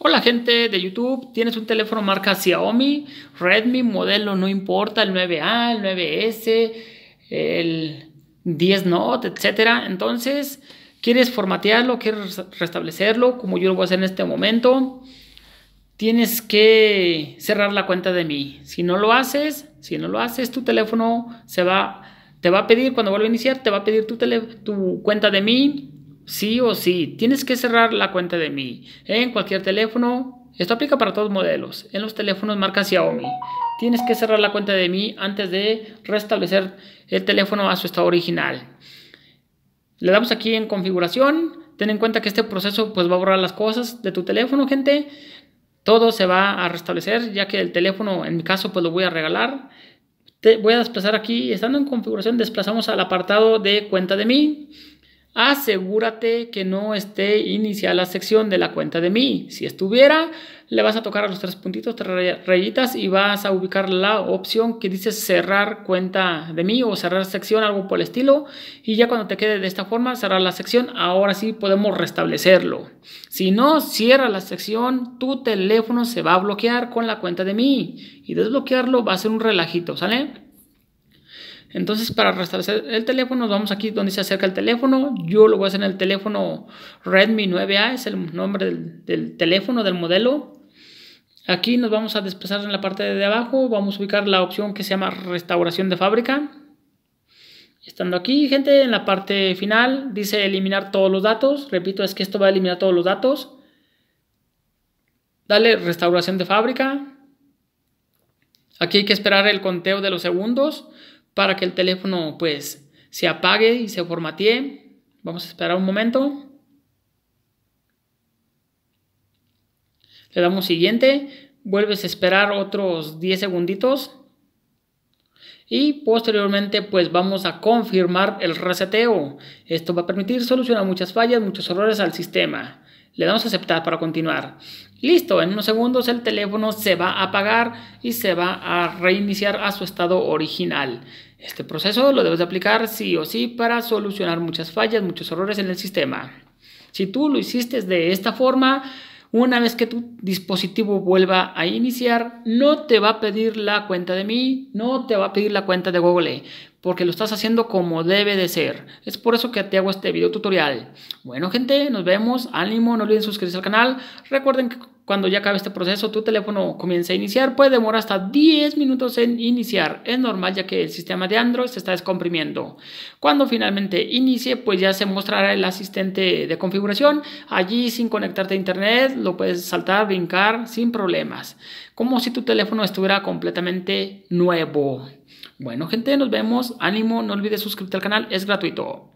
Hola gente de YouTube, tienes un teléfono marca Xiaomi, Redmi, modelo no importa, el 9A, el 9S, el 10 Note, etc. Entonces, quieres formatearlo, quieres restablecerlo, como yo lo voy a hacer en este momento. Tienes que cerrar la cuenta de mí. Si no lo haces, si no lo haces, tu teléfono se va te va a pedir cuando vuelva a iniciar, te va a pedir tu, tu cuenta de mí sí o sí, tienes que cerrar la cuenta de mí en cualquier teléfono. Esto aplica para todos modelos. En los teléfonos marca Xiaomi. Tienes que cerrar la cuenta de mí antes de restablecer el teléfono a su estado original. Le damos aquí en configuración. Ten en cuenta que este proceso pues va a borrar las cosas de tu teléfono, gente. Todo se va a restablecer ya que el teléfono en mi caso pues lo voy a regalar. Te voy a desplazar aquí, estando en configuración, desplazamos al apartado de cuenta de mí asegúrate que no esté iniciada la sección de la cuenta de mí. Si estuviera, le vas a tocar a los tres puntitos, tres rayitas y vas a ubicar la opción que dice cerrar cuenta de mí o cerrar sección, algo por el estilo. Y ya cuando te quede de esta forma, cerrar la sección, ahora sí podemos restablecerlo. Si no cierra la sección, tu teléfono se va a bloquear con la cuenta de mí y desbloquearlo va a ser un relajito, ¿sale? Entonces, para restablecer el teléfono, vamos aquí donde se acerca el teléfono. Yo lo voy a hacer en el teléfono Redmi 9A, es el nombre del, del teléfono, del modelo. Aquí nos vamos a desplazar en la parte de abajo. Vamos a ubicar la opción que se llama restauración de fábrica. Estando aquí, gente, en la parte final dice eliminar todos los datos. Repito, es que esto va a eliminar todos los datos. Dale restauración de fábrica. Aquí hay que esperar el conteo de los segundos para que el teléfono pues se apague y se formatee. Vamos a esperar un momento. Le damos siguiente. Vuelves a esperar otros 10 segunditos y posteriormente pues vamos a confirmar el reseteo. Esto va a permitir solucionar muchas fallas, muchos errores al sistema. Le damos a aceptar para continuar. Listo, en unos segundos el teléfono se va a apagar y se va a reiniciar a su estado original. Este proceso lo debes aplicar sí o sí para solucionar muchas fallas, muchos errores en el sistema. Si tú lo hiciste de esta forma, una vez que tu dispositivo vuelva a iniciar, no te va a pedir la cuenta de mí, no te va a pedir la cuenta de Google, porque lo estás haciendo como debe de ser. Es por eso que te hago este video tutorial. Bueno gente, nos vemos, ánimo, no olviden suscribirse al canal. Recuerden que cuando ya acabe este proceso, tu teléfono comienza a iniciar, puede demorar hasta 10 minutos en iniciar. Es normal ya que el sistema de Android se está descomprimiendo. Cuando finalmente inicie, pues ya se mostrará el asistente de configuración. Allí sin conectarte a internet, lo puedes saltar, brincar sin problemas. Como si tu teléfono estuviera completamente nuevo. Bueno gente, nos vemos. Ánimo, no olvides suscribirte al canal, es gratuito.